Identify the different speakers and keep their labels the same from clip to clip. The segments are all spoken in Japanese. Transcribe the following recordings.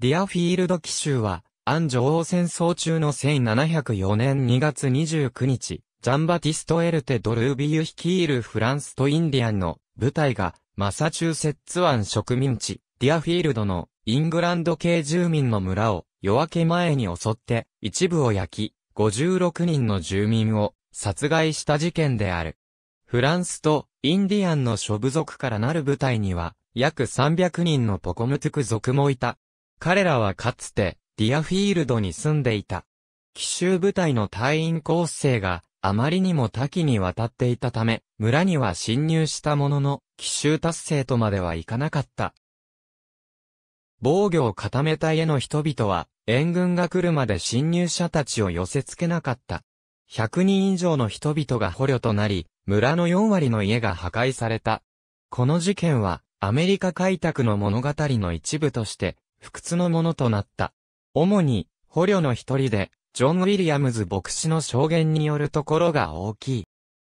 Speaker 1: ディアフィールド奇襲は、アン女王戦争中の1704年2月29日、ジャンバティスト・エルテ・ドルービユ率いるフランスとインディアンの部隊が、マサチューセッツ湾植民地、ディアフィールドのイングランド系住民の村を夜明け前に襲って一部を焼き、56人の住民を殺害した事件である。フランスとインディアンの諸部族からなる部隊には約300人のポコムトゥク族もいた。彼らはかつて、ディアフィールドに住んでいた。奇襲部隊の隊員構成があまりにも多岐にわたっていたため、村には侵入したものの、奇襲達成とまではいかなかった。防御を固めた家の人々は、援軍が来るまで侵入者たちを寄せ付けなかった。100人以上の人々が捕虜となり、村の4割の家が破壊された。この事件は、アメリカ開拓の物語の一部として、不屈のものとなった。主に、捕虜の一人で、ジョン・ウィリアムズ牧師の証言によるところが大きい。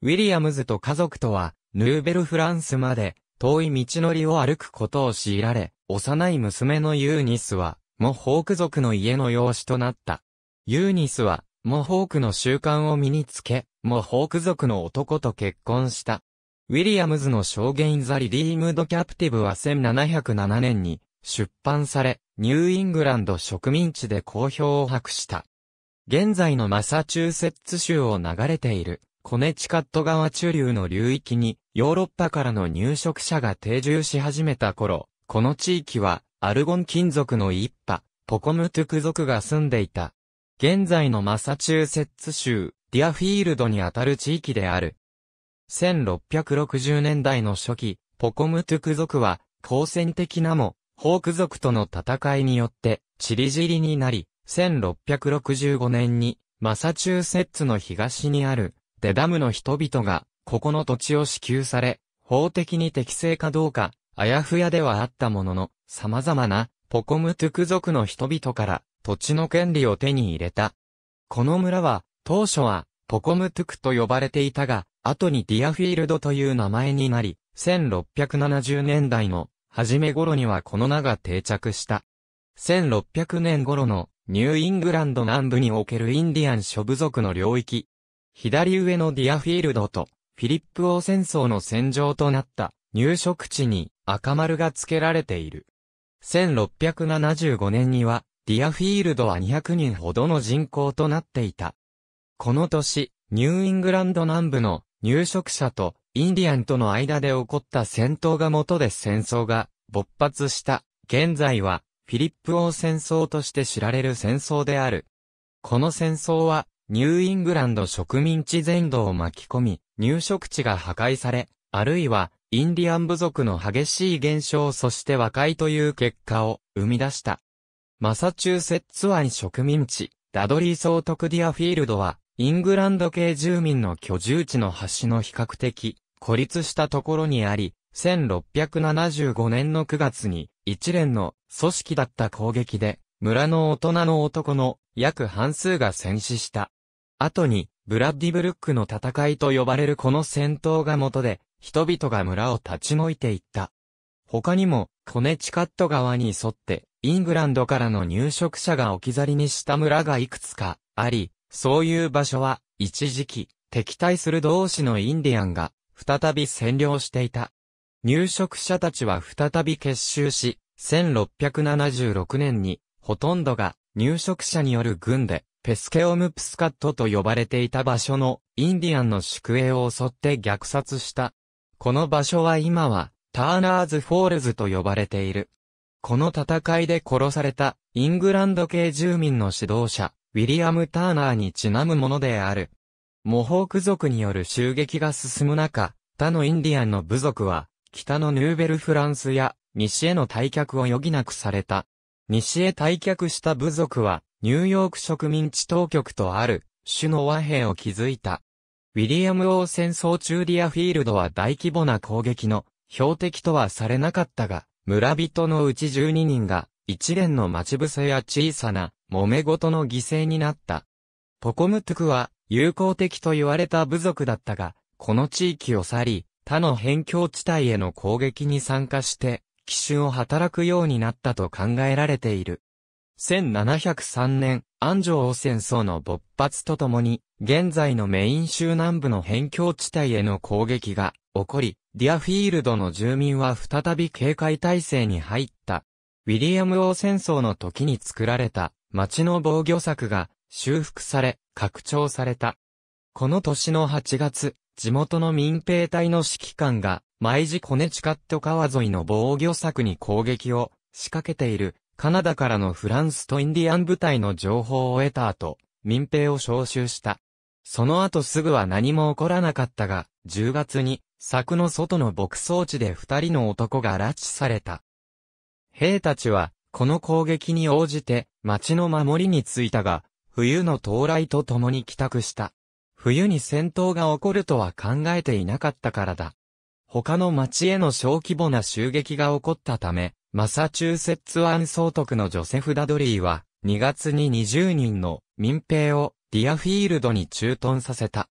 Speaker 1: ウィリアムズと家族とは、ヌーベルフランスまで、遠い道のりを歩くことを強いられ、幼い娘のユーニスは、モホーク族の家の養子となった。ユーニスは、モホークの習慣を身につけ、モホーク族の男と結婚した。ウィリアムズの証言ザ・リディームド・キャプティブは1707年に出版され、ニューイングランド植民地で好評を博した。現在のマサチューセッツ州を流れている、コネチカット川中流の流域に、ヨーロッパからの入植者が定住し始めた頃、この地域は、アルゴン金属の一派、ポコムトゥク族が住んでいた。現在のマサチューセッツ州、ディアフィールドにあたる地域である。1660年代の初期、ポコムトゥク族は、好戦的なも、ホーク族との戦いによって、チリジリになり、1665年に、マサチューセッツの東にある、デダムの人々が、ここの土地を支給され、法的に適正かどうか、あやふやではあったものの、様々な、ポコムトゥク族の人々から、土地の権利を手に入れた。この村は、当初は、ポコムトゥクと呼ばれていたが、後にディアフィールドという名前になり、1670年代の初め頃にはこの名が定着した。1600年頃のニューイングランド南部におけるインディアン諸部族の領域。左上のディアフィールドとフィリップ王戦争の戦場となった入植地に赤丸が付けられている。1675年にはディアフィールドは200人ほどの人口となっていた。この年、ニューイングランド南部の入植者とインディアンとの間で起こった戦闘がもとで戦争が勃発した。現在はフィリップ王戦争として知られる戦争である。この戦争はニューイングランド植民地全土を巻き込み、入植地が破壊され、あるいはインディアン部族の激しい減少そして和解という結果を生み出した。マサチューセッツ湾植民地、ダドリー総督ディアフィールドは、イングランド系住民の居住地の端の比較的孤立したところにあり、1675年の9月に一連の組織だった攻撃で村の大人の男の約半数が戦死した。後にブラッディブルックの戦いと呼ばれるこの戦闘が元で人々が村を立ち退いていった。他にもコネチカット川に沿ってイングランドからの入植者が置き去りにした村がいくつかあり、そういう場所は、一時期、敵対する同士のインディアンが、再び占領していた。入植者たちは再び結集し、1676年に、ほとんどが入植者による軍で、ペスケオムプスカットと呼ばれていた場所のインディアンの宿営を襲って虐殺した。この場所は今はターナーズフォールズと呼ばれている。この戦いで殺されたイングランド系住民の指導者、ウィリアム・ターナーにちなむものである。モホーク族による襲撃が進む中、他のインディアンの部族は、北のヌーベルフランスや、西への退却を余儀なくされた。西へ退却した部族は、ニューヨーク植民地当局とある、種の和平を築いた。ウィリアム王戦争中ディアフィールドは大規模な攻撃の標的とはされなかったが、村人のうち12人が一連の待ち伏せや小さな揉め事の犠牲になった。ポコムトゥクは友好的と言われた部族だったが、この地域を去り、他の辺境地帯への攻撃に参加して、奇襲を働くようになったと考えられている。1703年、安城戦争の勃発とともに、現在のメイン州南部の辺境地帯への攻撃が起こり、ディアフィールドの住民は再び警戒態勢に入った。ウィリアム王戦争の時に作られた町の防御策が修復され、拡張された。この年の8月、地元の民兵隊の指揮官が、毎時コネチカット川沿いの防御策に攻撃を仕掛けている、カナダからのフランスとインディアン部隊の情報を得た後、民兵を招集した。その後すぐは何も起こらなかったが、10月に、柵の外の牧草地で二人の男が拉致された。兵たちは、この攻撃に応じて、町の守りについたが、冬の到来と共に帰宅した。冬に戦闘が起こるとは考えていなかったからだ。他の町への小規模な襲撃が起こったため、マサチューセッツ湾総督のジョセフ・ダドリーは、2月に20人の民兵をディアフィールドに駐屯させた。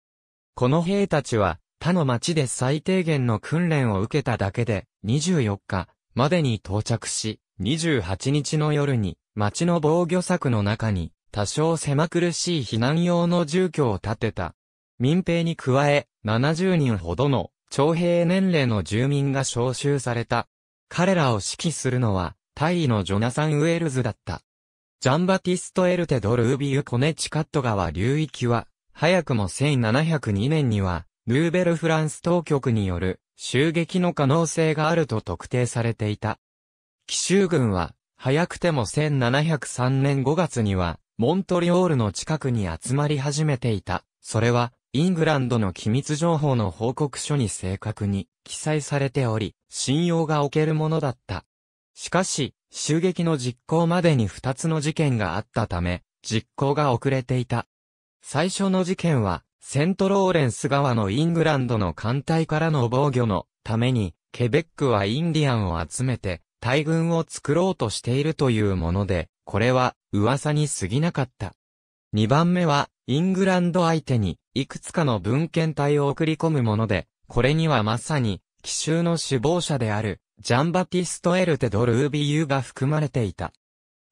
Speaker 1: この兵たちは、他の町で最低限の訓練を受けただけで、24日までに到着し、28日の夜に、町の防御柵の中に、多少狭苦しい避難用の住居を建てた。民兵に加え、70人ほどの、徴兵年齢の住民が招集された。彼らを指揮するのは、大尉のジョナサン・ウェルズだった。ジャンバティスト・エルテ・ド・ルービュー・コネチカット川流域は、早くも1702年には、ヌーベル・フランス当局による襲撃の可能性があると特定されていた。奇襲軍は、早くても1703年5月には、モントリオールの近くに集まり始めていた。それは、イングランドの機密情報の報告書に正確に記載されており、信用が置けるものだった。しかし、襲撃の実行までに2つの事件があったため、実行が遅れていた。最初の事件は、セントローレンス川のイングランドの艦隊からの防御のために、ケベックはインディアンを集めて、大軍を作ろうとしているというもので、これは噂に過ぎなかった。2番目は、イングランド相手に、いくつかの文献体を送り込むもので、これにはまさに、奇襲の首謀者である、ジャンバティスト・エルテ・ド・ルービユーが含まれていた。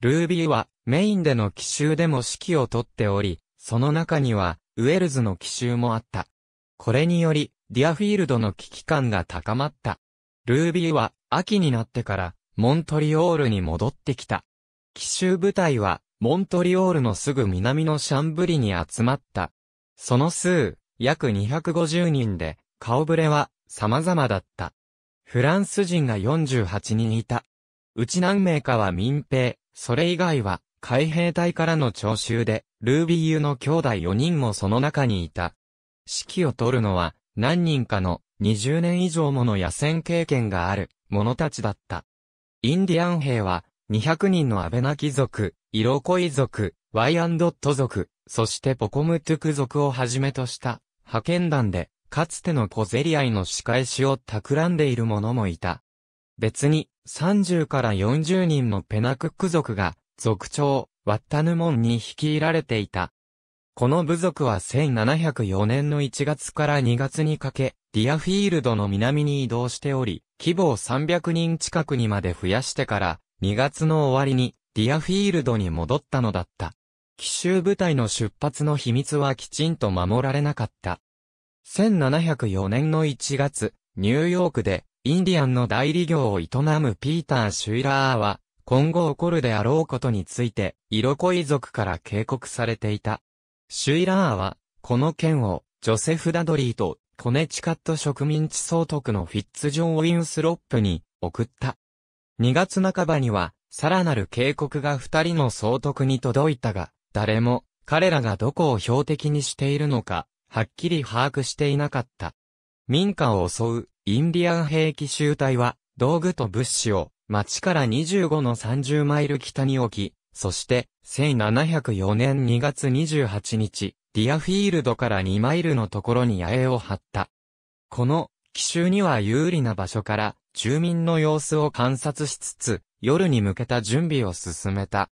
Speaker 1: ルービーは、メインでの奇襲でも指揮をとっており、その中には、ウェルズの奇襲もあった。これにより、ディアフィールドの危機感が高まった。ルービーは、秋になってから、モントリオールに戻ってきた。奇襲部隊は、モントリオールのすぐ南のシャンブリに集まった。その数、約250人で、顔ぶれは様々だった。フランス人が48人いた。うち何名かは民兵、それ以外は海兵隊からの徴収で、ルービーユの兄弟4人もその中にいた。指揮を取るのは何人かの20年以上もの野戦経験がある者たちだった。インディアン兵は、200人のアベナキ族、イロコイ族、ワイアンドット族、そしてポコムトゥク族をはじめとした、派遣団で、かつての小競り合いの仕返しを企んでいる者もいた。別に、30から40人のペナクック族が、族長、ワッタヌモンに率いられていた。この部族は1704年の1月から2月にかけ、ディアフィールドの南に移動しており、規模を300人近くにまで増やしてから、2月の終わりに、ディアフィールドに戻ったのだった。奇襲部隊の出発の秘密はきちんと守られなかった。1704年の1月、ニューヨークで、インディアンの代理業を営むピーター・シュイラーは、今後起こるであろうことについて、色恋族から警告されていた。シュイラーは、この件を、ジョセフ・ダドリーとコネチカット植民地総督のフィッツ・ジョン・ウィンスロップに送った。2月半ばには、さらなる警告が二人の総督に届いたが、誰も彼らがどこを標的にしているのか、はっきり把握していなかった。民家を襲うインディアン兵器集隊は、道具と物資を町から25の30マイル北に置き、そして、1704年2月28日、ディアフィールドから2マイルのところに八重を張った。この、奇襲には有利な場所から、住民の様子を観察しつつ、夜に向けた準備を進めた。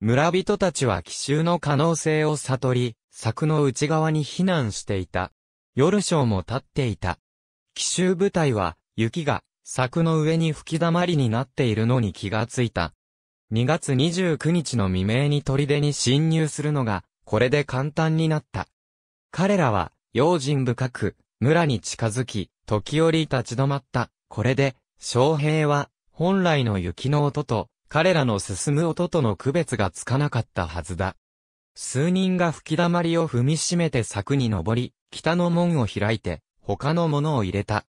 Speaker 1: 村人たちは奇襲の可能性を悟り、柵の内側に避難していた。夜章も立っていた。奇襲部隊は、雪が、柵の上に吹き溜まりになっているのに気がついた。2月29日の未明に砦に侵入するのが、これで簡単になった。彼らは、用心深く、村に近づき、時折立ち止まった。これで、将兵は、本来の雪の音と、彼らの進む音との区別がつかなかったはずだ。数人が吹き溜まりを踏みしめて柵に登り、北の門を開いて、他のものを入れた。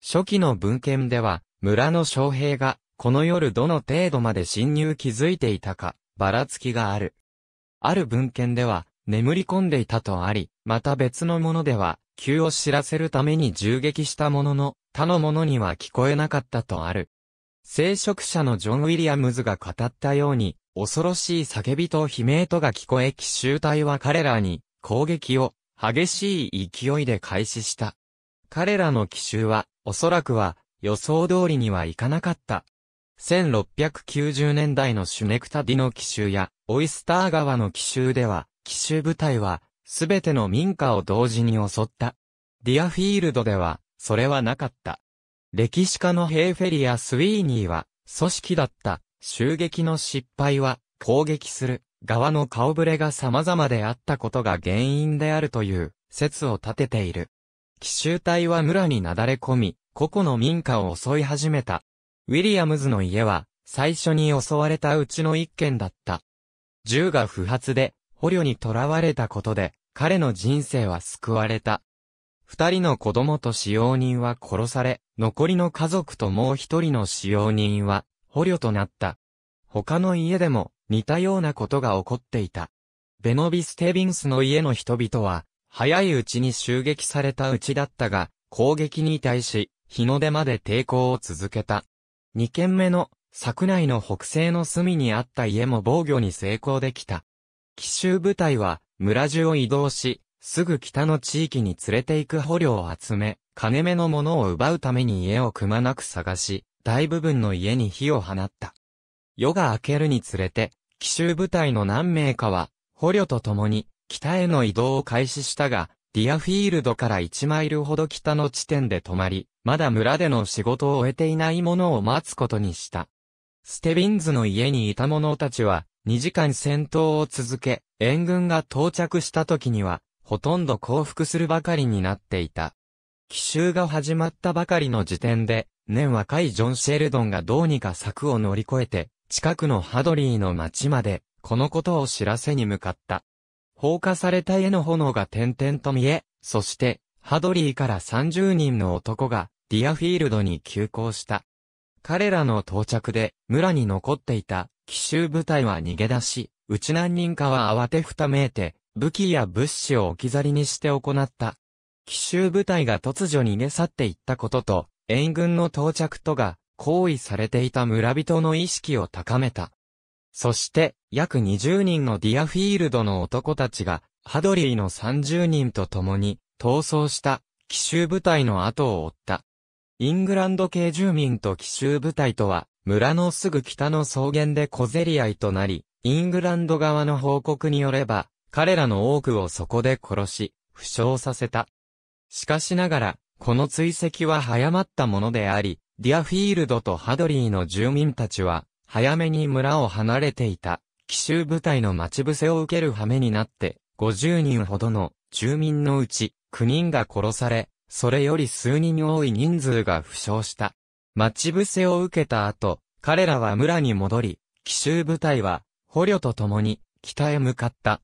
Speaker 1: 初期の文献では、村の将兵が、この夜どの程度まで侵入気づいていたか、ばらつきがある。ある文献では、眠り込んでいたとあり、また別のものでは、急を知らせるために銃撃したものの、他のものには聞こえなかったとある。聖職者のジョン・ウィリアムズが語ったように、恐ろしい叫びと悲鳴とが聞こえ奇襲隊は彼らに攻撃を激しい勢いで開始した。彼らの奇襲は、おそらくは予想通りにはいかなかった1690年代のシュネクタディの奇襲や、オイスター川の奇襲では、奇襲部隊は、すべての民家を同時に襲った。ディアフィールドでは、それはなかった。歴史家のヘイフェリア・スウィーニーは、組織だった、襲撃の失敗は、攻撃する、側の顔ぶれが様々であったことが原因であるという、説を立てている。奇襲隊は村になだれ込み、個々の民家を襲い始めた。ウィリアムズの家は、最初に襲われたうちの一軒だった。銃が不発で、捕虜に囚われたことで、彼の人生は救われた。二人の子供と使用人は殺され、残りの家族ともう一人の使用人は、捕虜となった。他の家でも、似たようなことが起こっていた。ベノビス・テビンスの家の人々は、早いうちに襲撃されたうちだったが、攻撃に対し、日の出まで抵抗を続けた。2軒目の柵内の北西の隅にあった家も防御に成功できた。奇襲部隊は村中を移動し、すぐ北の地域に連れて行く捕虜を集め、金目のものを奪うために家をくまなく探し、大部分の家に火を放った。夜が明けるにつれて、奇襲部隊の何名かは、捕虜と共に、北への移動を開始したが、ディアフィールドから1マイルほど北の地点で止まり、まだ村での仕事を終えていない者を待つことにした。ステビンズの家にいた者たちは、2時間戦闘を続け、援軍が到着した時には、ほとんど降伏するばかりになっていた。奇襲が始まったばかりの時点で、年若いジョン・シェルドンがどうにか策を乗り越えて、近くのハドリーの町まで、このことを知らせに向かった。放火された家の炎が点々と見え、そして、ハドリーから30人の男が、ディアフィールドに急行した。彼らの到着で、村に残っていた、奇襲部隊は逃げ出し、うち何人かは慌てふためいて、武器や物資を置き去りにして行った。奇襲部隊が突如逃げ去っていったことと、援軍の到着とが、行為されていた村人の意識を高めた。そして、約20人のディアフィールドの男たちが、ハドリーの30人と共に、逃走した、奇襲部隊の後を追った。イングランド系住民と奇襲部隊とは、村のすぐ北の草原で小競り合いとなり、イングランド側の報告によれば、彼らの多くをそこで殺し、負傷させた。しかしながら、この追跡は早まったものであり、ディアフィールドとハドリーの住民たちは、早めに村を離れていた、奇襲部隊の待ち伏せを受ける羽目になって、50人ほどの住民のうち9人が殺され、それより数人多い人数が負傷した。待ち伏せを受けた後、彼らは村に戻り、奇襲部隊は捕虜と共に北へ向かった。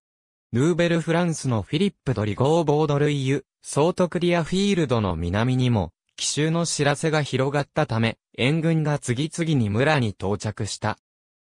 Speaker 1: ヌーベルフランスのフィリップ・ドリゴー・ボードルイユ、ソートクリアフィールドの南にも、奇襲の知らせが広がったため、援軍が次々に村に到着した。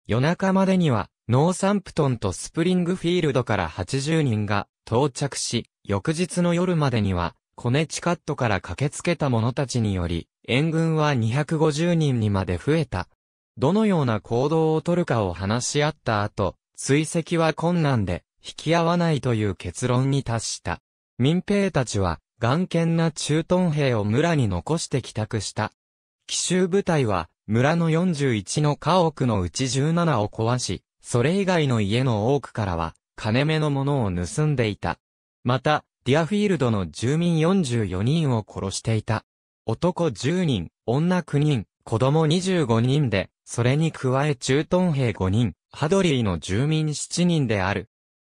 Speaker 1: 夜中までには、ノーサンプトンとスプリングフィールドから80人が到着し、翌日の夜までには、コネチカットから駆けつけた者たちにより、援軍は250人にまで増えた。どのような行動をとるかを話し合った後、追跡は困難で、引き合わないという結論に達した。民兵たちは、頑健な駐屯兵を村に残して帰宅した。奇襲部隊は、村の41の家屋のうち17を壊し、それ以外の家の多くからは、金目のものを盗んでいた。また、ディアフィールドの住民44人を殺していた。男10人、女9人、子供25人で、それに加え駐屯兵5人、ハドリーの住民7人である。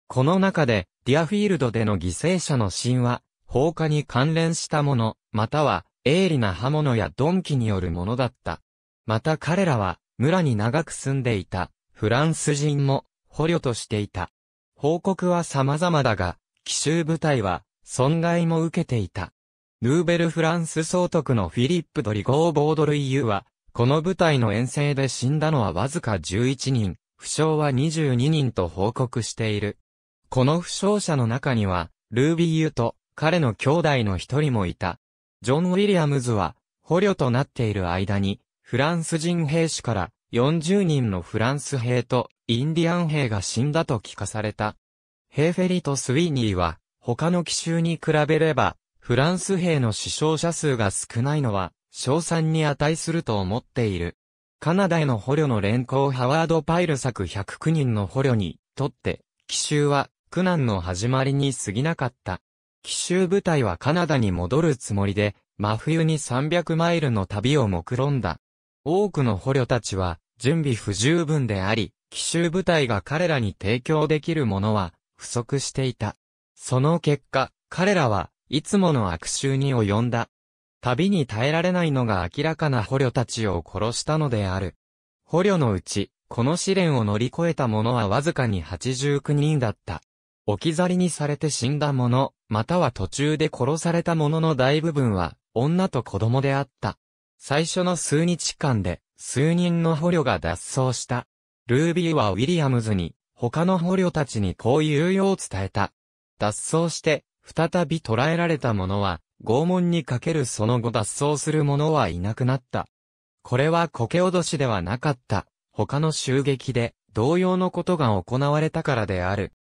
Speaker 1: この中で、ディアフィールドでの犠牲者の神話、放火に関連したもの、または鋭利な刃物や鈍器によるものだった。また彼らは村に長く住んでいたフランス人も捕虜としていた。報告は様々だが、奇襲部隊は損害も受けていた。ヌーベルフランス総督のフィリップ・ドリゴー・ボードルイユーは、この部隊の遠征で死んだのはわずか11人、負傷は22人と報告している。この負傷者の中には、ルービーユーと彼の兄弟の一人もいた。ジョン・ウィリアムズは、捕虜となっている間に、フランス人兵士から40人のフランス兵とインディアン兵が死んだと聞かされた。ヘイフェリとスウィーニーは、他の奇襲に比べれば、フランス兵の死傷者数が少ないのは、賞賛に値すると思っている。カナダへの捕虜の連行ハワード・パイル作109人の捕虜に、とって、奇襲は、苦難の始まりに過ぎなかった。奇襲部隊はカナダに戻るつもりで、真冬に300マイルの旅を目論んだ。多くの捕虜たちは準備不十分であり、奇襲部隊が彼らに提供できるものは不足していた。その結果、彼らはいつもの悪臭に及んだ。旅に耐えられないのが明らかな捕虜たちを殺したのである。捕虜のうち、この試練を乗り越えた者はわずかに89人だった。置き去りにされて死んだ者、または途中で殺された者の大部分は、女と子供であった。最初の数日間で、数人の捕虜が脱走した。ルービーはウィリアムズに、他の捕虜たちにこういうよう伝えた。脱走して、再び捕らえられた者は、拷問にかけるその後脱走する者はいなくなった。これは苔脅しではなかった。他の襲撃で、同様のことが行われたからである。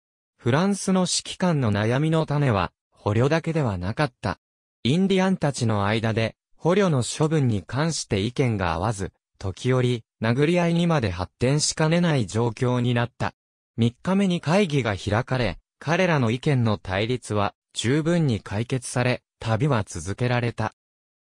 Speaker 1: フランスの指揮官の悩みの種は、捕虜だけではなかった。インディアンたちの間で、捕虜の処分に関して意見が合わず、時折、殴り合いにまで発展しかねない状況になった。3日目に会議が開かれ、彼らの意見の対立は十分に解決され、旅は続けられた。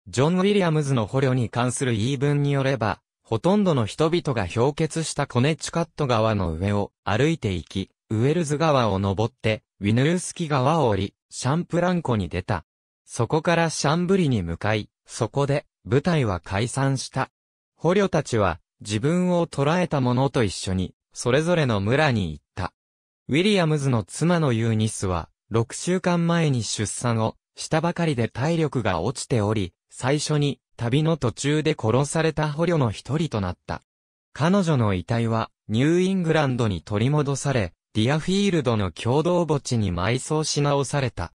Speaker 1: ジョン・ウィリアムズの捕虜に関する言い分によれば、ほとんどの人々が氷結したコネチカット川の上を歩いて行き、ウェルズ川を登って、ウィヌルスキ川を降り、シャンプランコに出た。そこからシャンブリに向かい、そこで、部隊は解散した。捕虜たちは、自分を捕らえた者と一緒に、それぞれの村に行った。ウィリアムズの妻のユーニスは、6週間前に出産をしたばかりで体力が落ちており、最初に旅の途中で殺された捕虜の一人となった。彼女の遺体はニューイングランドに取り戻され、ディアフィールドの共同墓地に埋葬し直された。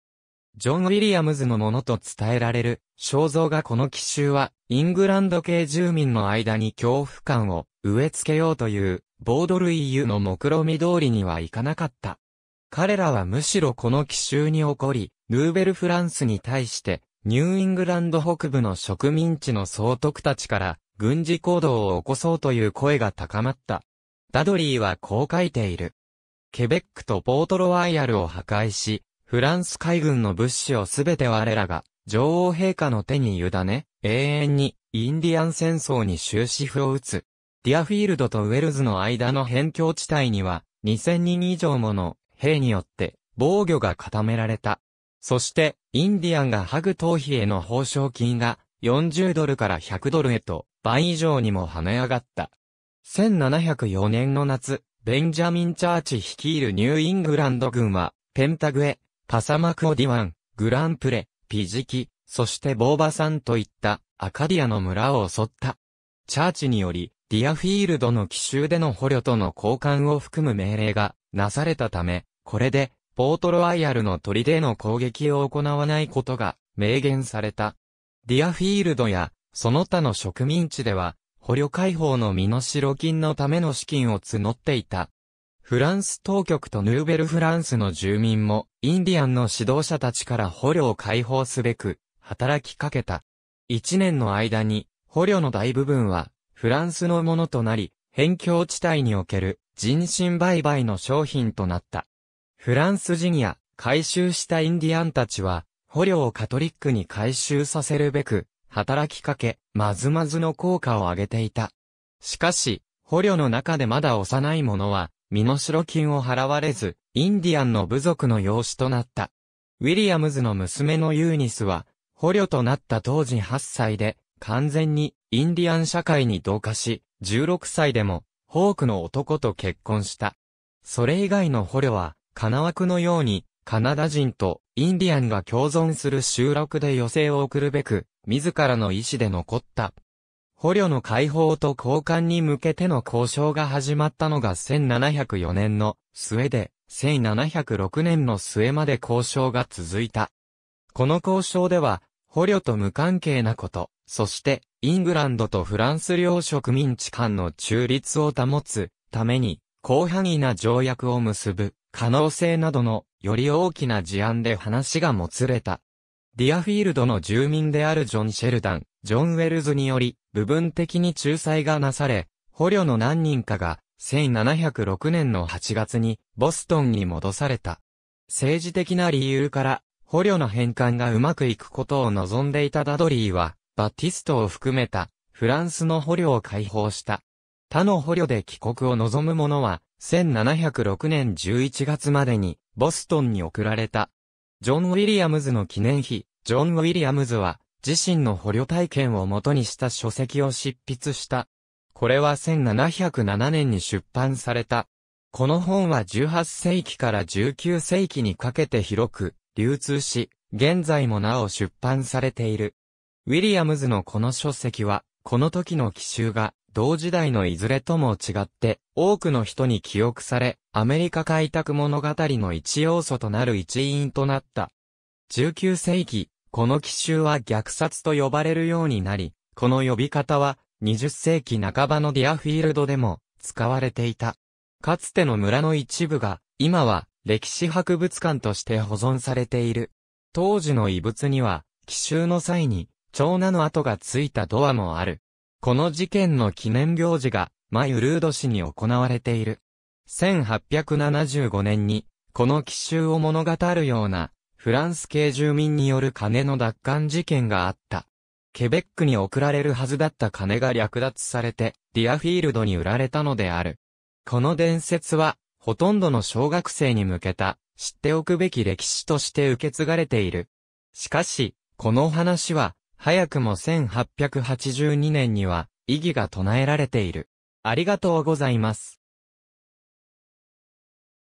Speaker 1: ジョン・ウィリアムズのものと伝えられる肖像画この奇襲は、イングランド系住民の間に恐怖感を植え付けようという、ボードルイユの目論見通りにはいかなかった。彼らはむしろこの奇襲に起こり、ヌーベルフランスに対して、ニューイングランド北部の植民地の総督たちから、軍事行動を起こそうという声が高まった。ダドリーはこう書いている。ケベックとポートロワイヤルを破壊し、フランス海軍の物資をすべて我らが、女王陛下の手に委ね、永遠に、インディアン戦争に終止符を打つ。ディアフィールドとウェルズの間の辺境地帯には、2000人以上もの兵によって防御が固められた。そして、インディアンがハグ逃避への報奨金が40ドルから100ドルへと倍以上にも跳ね上がった。1704年の夏、ベンジャミン・チャーチ率いるニューイングランド軍は、ペンタグエ、パサマクオディワン、グランプレ、ピジキ、そしてボーバさんといったアカディアの村を襲った。チャーチにより、ディアフィールドの奇襲での捕虜との交換を含む命令がなされたため、これで、ポートロワイヤルの砦での攻撃を行わないことが明言された。ディアフィールドや、その他の植民地では、捕虜解放の身代金のための資金を募っていた。フランス当局とヌーベルフランスの住民も、インディアンの指導者たちから捕虜を解放すべく、働きかけた。一年の間に、捕虜の大部分は、フランスのものとなり、辺境地帯における人身売買の商品となった。フランス人や回収したインディアンたちは、捕虜をカトリックに回収させるべく、働きかけ、まずまずの効果を上げていた。しかし、捕虜の中でまだ幼い者は、身代金を払われず、インディアンの部族の養子となった。ウィリアムズの娘のユーニスは、捕虜となった当時8歳で、完全にインディアン社会に同化し、16歳でも、ホークの男と結婚した。それ以外の捕虜は、金枠のように、カナダ人とインディアンが共存する集落で余生を送るべく、自らの意志で残った。捕虜の解放と交換に向けての交渉が始まったのが1704年の末で、1706年の末まで交渉が続いた。この交渉では、捕虜と無関係なこと、そしてイングランドとフランス領植民地間の中立を保つために、広範囲な条約を結ぶ可能性などのより大きな事案で話がもつれた。ディアフィールドの住民であるジョン・シェルダン、ジョン・ウェルズにより、部分的に仲裁がなされ、捕虜の何人かが、1706年の8月に、ボストンに戻された。政治的な理由から、捕虜の返還がうまくいくことを望んでいたダドリーは、バティストを含めた、フランスの捕虜を解放した。他の捕虜で帰国を望む者は、1706年11月までに、ボストンに送られた。ジョン・ウィリアムズの記念碑、ジョン・ウィリアムズは、自身の捕虜体験をもとにした書籍を執筆した。これは1707年に出版された。この本は18世紀から19世紀にかけて広く流通し、現在もなお出版されている。ウィリアムズのこの書籍は、この時の奇襲が同時代のいずれとも違って、多くの人に記憶され、アメリカ開拓物語の一要素となる一因となった。19世紀、この奇襲は虐殺と呼ばれるようになり、この呼び方は、20世紀半ばのディアフィールドでも、使われていた。かつての村の一部が、今は、歴史博物館として保存されている。当時の遺物には、奇襲の際に、長男の跡がついたドアもある。この事件の記念行事が、マユルード市に行われている。1875年に、この奇襲を物語るような、フランス系住民による金の奪還事件があった。ケベックに送られるはずだった金が略奪されて、ディアフィールドに売られたのである。この伝説は、ほとんどの小学生に向けた、知っておくべき歴史として受け継がれている。しかし、この話は、早くも1882年には、異議が唱えられている。ありがとうございます。